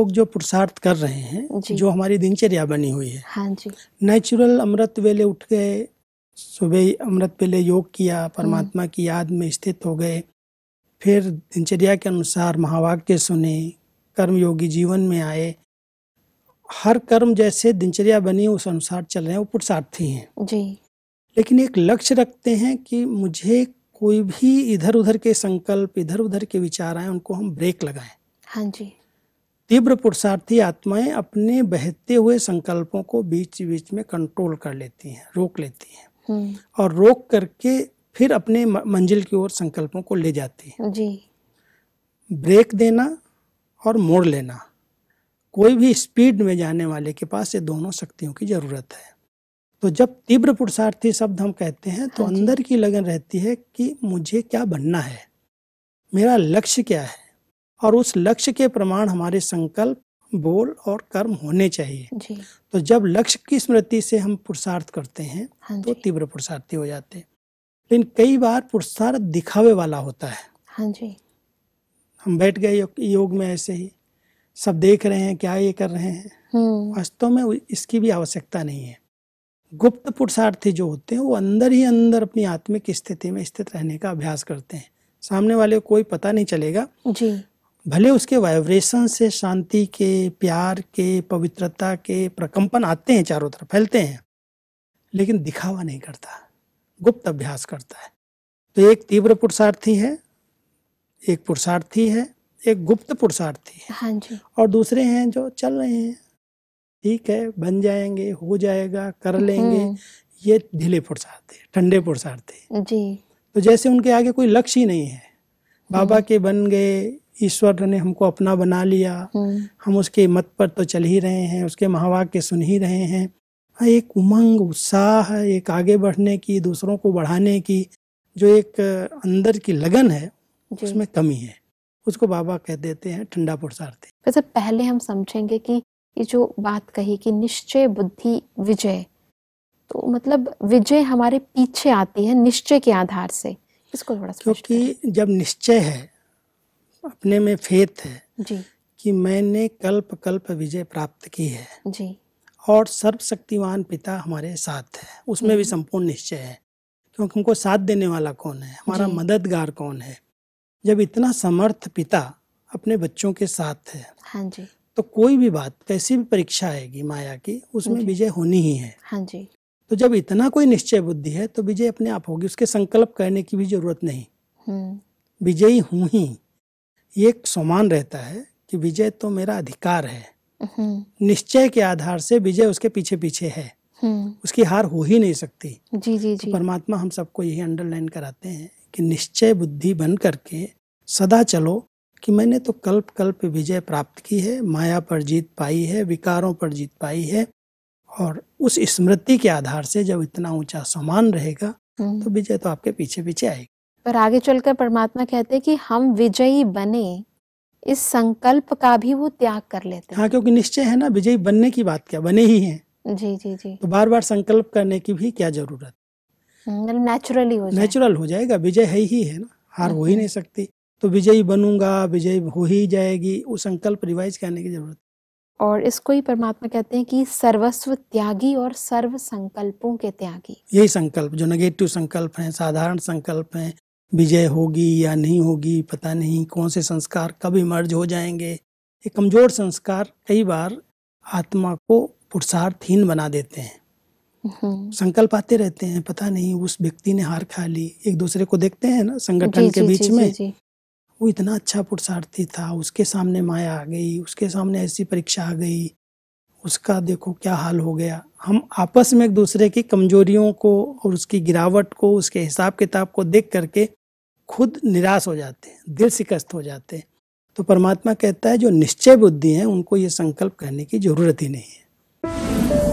लोग जो पुरुषार्थ कर रहे हैं जो हमारी दिनचर्या बनी हुई है हाँ जी नेचुरल अमृत वेले उठ गए सुबह अमृत वेले योग किया हम्म। परमात्मा की याद में स्थित हो गए फिर दिनचर्या के अनुसार महावाक्य सुने कर्मयोगी जीवन में आए हर कर्म जैसे दिनचर्या बनी उस अनुसार चल रहे हैं वो पुरुषार्थी हैं जी लेकिन एक लक्ष्य रखते हैं कि मुझे कोई भी इधर उधर के संकल्प इधर उधर के विचार आए उनको हम ब्रेक लगाएं हाँ जी तीव्र पुरुषार्थी आत्माएं अपने बहते हुए संकल्पों को बीच बीच में कंट्रोल कर लेती हैं रोक लेती हैं हम्म। और रोक करके फिर अपने मंजिल की ओर संकल्पों को ले जाती हैं जी ब्रेक देना और मोड़ लेना कोई भी स्पीड में जाने वाले के पास ये दोनों शक्तियों की ज़रूरत है तो जब तीव्र पुरुषार्थी शब्द हम कहते हैं तो हाँ अंदर की लगन रहती है कि मुझे क्या बनना है मेरा लक्ष्य क्या है और उस लक्ष्य के प्रमाण हमारे संकल्प बोल और कर्म होने चाहिए जी। तो जब लक्ष्य की स्मृति से हम पुरुषार्थ करते हैं हाँ तो तीव्र पुरुषार्थी हो जाते हैं लेकिन कई बार पुरुषार्थ दिखावे वाला होता है हाँ जी हम बैठ गए योग में ऐसे ही सब देख रहे हैं क्या ये कर रहे हैं हम्म। वास्तव में इसकी भी आवश्यकता नहीं है गुप्त पुरुषार्थी जो होते हैं वो अंदर ही अंदर अपनी आत्मिक स्थिति में स्थित रहने का अभ्यास करते हैं सामने वाले कोई पता नहीं चलेगा जी भले उसके वाइब्रेशन से शांति के प्यार के पवित्रता के प्रकंपन आते हैं चारों तरफ फैलते हैं लेकिन दिखावा नहीं करता गुप्त अभ्यास करता है तो एक तीव्र पुरुषार्थी है एक पुरुषार्थी है एक गुप्त पुरुषार्थी है हाँ जी और दूसरे हैं जो चल रहे हैं ठीक है बन जाएंगे हो जाएगा कर लेंगे हम्म। ये ढीले पुरुषार्थी ठंडे पुरुषार्थी जी तो जैसे उनके आगे कोई लक्ष्य ही नहीं है बाबा हम्म। के बन गए ईश्वर ने हमको अपना बना लिया हम्म। हम उसके मत पर तो चल ही रहे हैं उसके महावाक्य सुन ही रहे हैं एक उमंग उत्साह एक आगे बढ़ने की दूसरों को बढ़ाने की जो एक अंदर की लगन है उसमें कमी है उसको बाबा कह देते हैं ठंडा पुरसारते वैसे पहले हम समझेंगे कि ये जो बात कही कि निश्चय बुद्धि विजय तो मतलब विजय हमारे पीछे आती है निश्चय के आधार से इसको थोड़ा क्योंकि जब निश्चय है अपने में फेत है जी कि मैंने कल्प कल्प विजय प्राप्त की है जी और सर्वशक्तिवान पिता हमारे साथ है उसमें भी हम्म। संपूर्ण निश्चय है क्योंकि हमको साथ देने वाला कौन है हमारा मददगार कौन है जब इतना समर्थ पिता अपने बच्चों के साथ है हाँ जी तो कोई भी बात कैसी भी परीक्षा आएगी माया की उसमें विजय होनी ही है हाँ जी तो जब इतना कोई निश्चय बुद्धि है तो विजय अपने आप होगी उसके संकल्प करने की भी जरूरत नहीं हम्म। विजयी हूँ ही ये समान रहता है कि विजय तो मेरा अधिकार है हम्म। निश्चय के आधार से विजय उसके पीछे पीछे है हम्म। उसकी हार हो ही नहीं सकती जी जी तो जी तो परमात्मा हम सबको यही अंडरलाइन कराते हैं कि निश्चय बुद्धि बन करके सदा चलो कि मैंने तो कल्प कल्प विजय प्राप्त की है माया पर जीत पाई है विकारों पर जीत पाई है और उस स्मृति के आधार से जब इतना ऊंचा समान रहेगा हम्म। तो विजय तो आपके पीछे पीछे आएगी पर आगे चलकर परमात्मा कहते हैं कि हम विजयी बने इस संकल्प का भी वो त्याग कर लेते हैं हाँ क्योंकि निश्चय है ना विजयी बनने की बात क्या बने ही हैं जी जी जी तो बार बार संकल्प करने की भी क्या जरूरत नेचुरली मतलब हो नेचुरल हो जाएगा विजय है ही है ना हार हो ही हम्म। नहीं सकती तो विजयी बनूंगा विजय हो ही जाएगी वो संकल्प रिवाइज करने की जरूरत और इसको ही परमात्मा कहते हैं कि सर्वस्व त्यागी और सर्व संकल्पों के त्यागी यही संकल्प जो नेगेटिव संकल्प हैं साधारण संकल्प हैं विजय होगी या नहीं होगी पता नहीं कौन से संस्कार कब इमर्ज हो जाएंगे ये कमज़ोर संस्कार कई बार आत्मा को पुरुषार्थहीन बना देते हैं हम्म। संकल्प आते रहते हैं पता नहीं उस व्यक्ति ने हार खा ली एक दूसरे को देखते हैं ना संगठन के बीच जी, में जी, वो इतना अच्छा पुरुषार्थी था उसके सामने माया आ गई उसके सामने ऐसी परीक्षा आ गई उसका देखो क्या हाल हो गया हम आपस में एक दूसरे की कमजोरियों को और उसकी गिरावट को उसके हिसाब किताब को देख करके खुद निराश हो जाते हैं दिल शिकस्त हो जाते हैं तो परमात्मा कहता है जो निश्चय बुद्धि है उनको ये संकल्प करने की जरूरत ही नहीं है